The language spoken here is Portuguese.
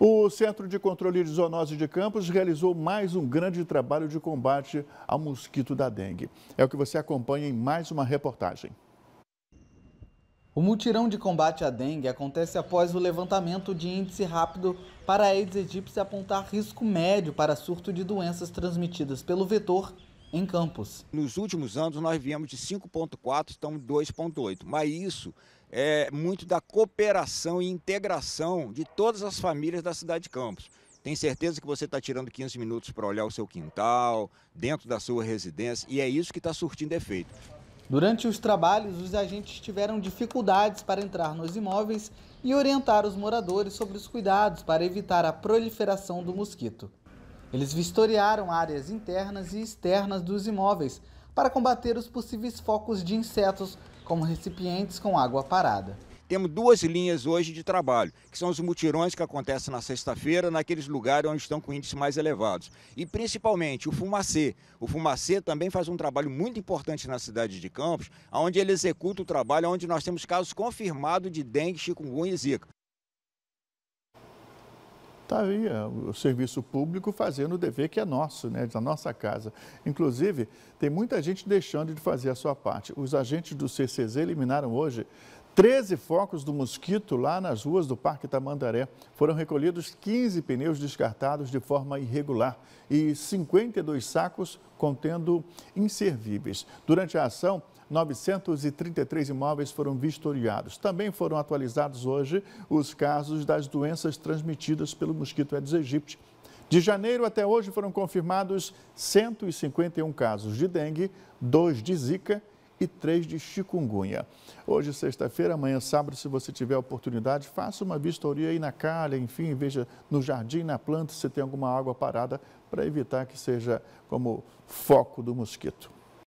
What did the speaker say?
O Centro de Controle de Zoonose de Campos realizou mais um grande trabalho de combate ao mosquito da dengue. É o que você acompanha em mais uma reportagem. O mutirão de combate à dengue acontece após o levantamento de índice rápido para a Aedes aegypti apontar risco médio para surto de doenças transmitidas pelo vetor em Campos. Nos últimos anos nós viemos de 5.4, estamos 2.8, mas isso é, muito da cooperação e integração de todas as famílias da cidade de Campos. Tem certeza que você está tirando 15 minutos para olhar o seu quintal, dentro da sua residência, e é isso que está surtindo efeito. Durante os trabalhos, os agentes tiveram dificuldades para entrar nos imóveis e orientar os moradores sobre os cuidados para evitar a proliferação do mosquito. Eles vistoriaram áreas internas e externas dos imóveis para combater os possíveis focos de insetos, como recipientes com água parada. Temos duas linhas hoje de trabalho, que são os mutirões que acontecem na sexta-feira, naqueles lugares onde estão com índices mais elevados. E principalmente o Fumacê. O Fumacê também faz um trabalho muito importante na cidade de Campos, onde ele executa o trabalho onde nós temos casos confirmados de dengue, chikungunya e zika. Está aí é, o serviço público fazendo o dever que é nosso, né, da nossa casa. Inclusive, tem muita gente deixando de fazer a sua parte. Os agentes do CCZ eliminaram hoje 13 focos do mosquito lá nas ruas do Parque Tamandaré. Foram recolhidos 15 pneus descartados de forma irregular e 52 sacos contendo inservíveis. Durante a ação, 933 imóveis foram vistoriados. Também foram atualizados hoje os casos das doenças transmitidas pelo mosquito Aedes aegypti. De janeiro até hoje foram confirmados 151 casos de dengue, 2 de zika e 3 de chikungunya. Hoje, sexta-feira, amanhã, sábado, se você tiver oportunidade, faça uma vistoria aí na calha, enfim, veja no jardim, na planta, se tem alguma água parada para evitar que seja como foco do mosquito.